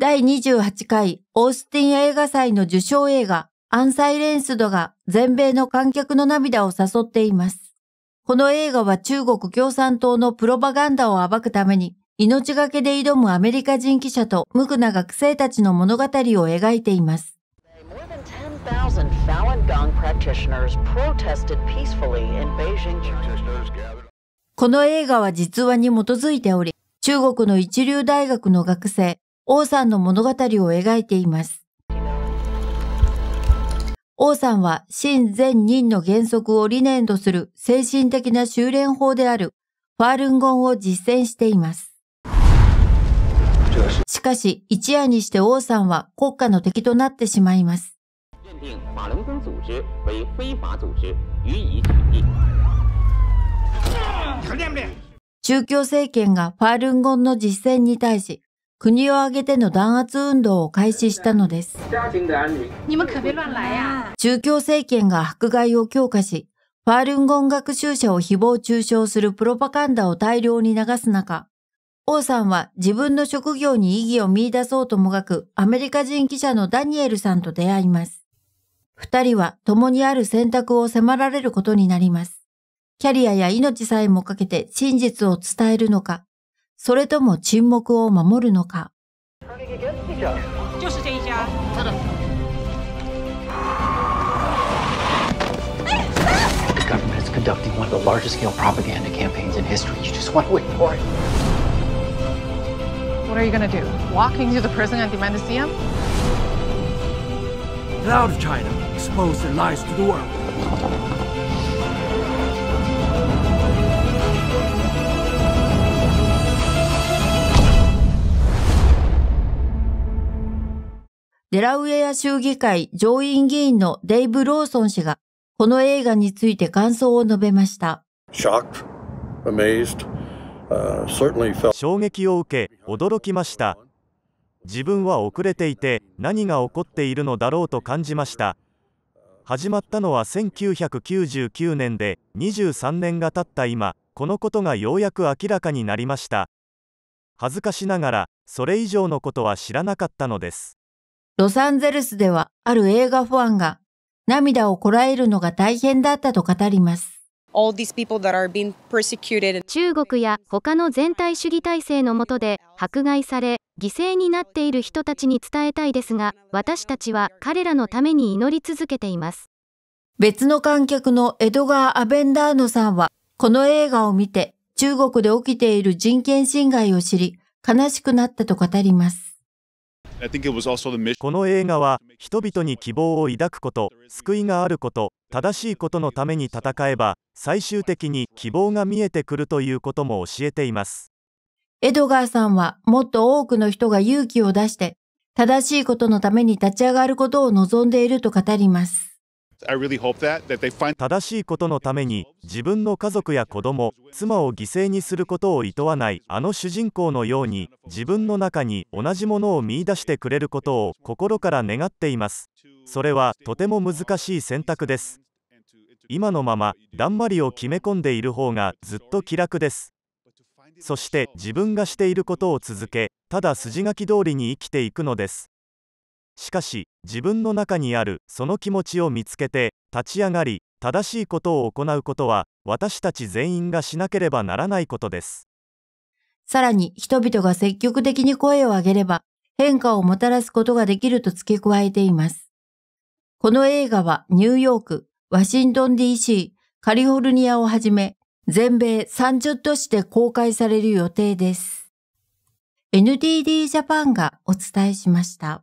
第28回オースティン映画祭の受賞映画アンサイレンスドが全米の観客の涙を誘っています。この映画は中国共産党のプロパガンダを暴くために命がけで挑むアメリカ人記者と無垢な学生たちの物語を描いています。この映画は実話に基づいており、中国の一流大学の学生、王さんの物語を描いています。王さんは、真善人の原則を理念とする精神的な修練法である、ファールンゴンを実践しています。しかし、一夜にして王さんは国家の敵となってしまいます。宗教政権がファールンゴンの実践に対し、国を挙げての弾圧運動を開始したのです。中共政権が迫害を強化し、ファールンゴン学習者を誹謗中傷するプロパガンダを大量に流す中、王さんは自分の職業に意義を見出そうともがくアメリカ人記者のダニエルさんと出会います。二人は共にある選択を迫られることになります。キャリアや命さえもかけて真実を伝えるのか、それとも沈黙を守るのか。conducting one of the largest scale propaganda campaigns in history. You just want to it. What are you going to do? Walking to the prison and demand to see him? Get out of China. Expose their lies to the world. デラウェア州議会上院議員のデイブ・ローソン氏が、この映画について感想を述べました。衝撃を受け、驚きました。自分は遅れていて、何が起こっているのだろうと感じました。始まったのは1999年で、23年が経った今、このことがようやく明らかになりました。恥ずかしながら、それ以上のことは知らなかったのです。ロサンゼルスではある映画ファンが涙をこらえるのが大変だったと語ります。中国や他の全体主義体制の下で迫害され犠牲になっている人たちに伝えたいですが私たちは彼らのために祈り続けています別の観客のエドガー・アベンダーノさんはこの映画を見て中国で起きている人権侵害を知り悲しくなったと語りますこの映画は人々に希望を抱くこと救いがあること正しいことのために戦えば最終的に希望が見えてくるということも教えていますエドガーさんはもっと多くの人が勇気を出して正しいことのために立ち上がることを望んでいると語ります正しいことのために自分の家族や子供妻を犠牲にすることを厭わないあの主人公のように自分の中に同じものを見いだしてくれることを心から願っていますそれはとても難しい選択です今のままだんまりを決め込んでいる方がずっと気楽ですそして自分がしていることを続けただ筋書き通りに生きていくのですしかし自分の中にあるその気持ちを見つけて立ち上がり正しいことを行うことは私たち全員がしなければならないことですさらに人々が積極的に声を上げれば変化をもたらすことができると付け加えていますこの映画はニューヨークワシントン DC カリフォルニアをはじめ全米30都市で公開される予定です NTD ジャパンがお伝えしました。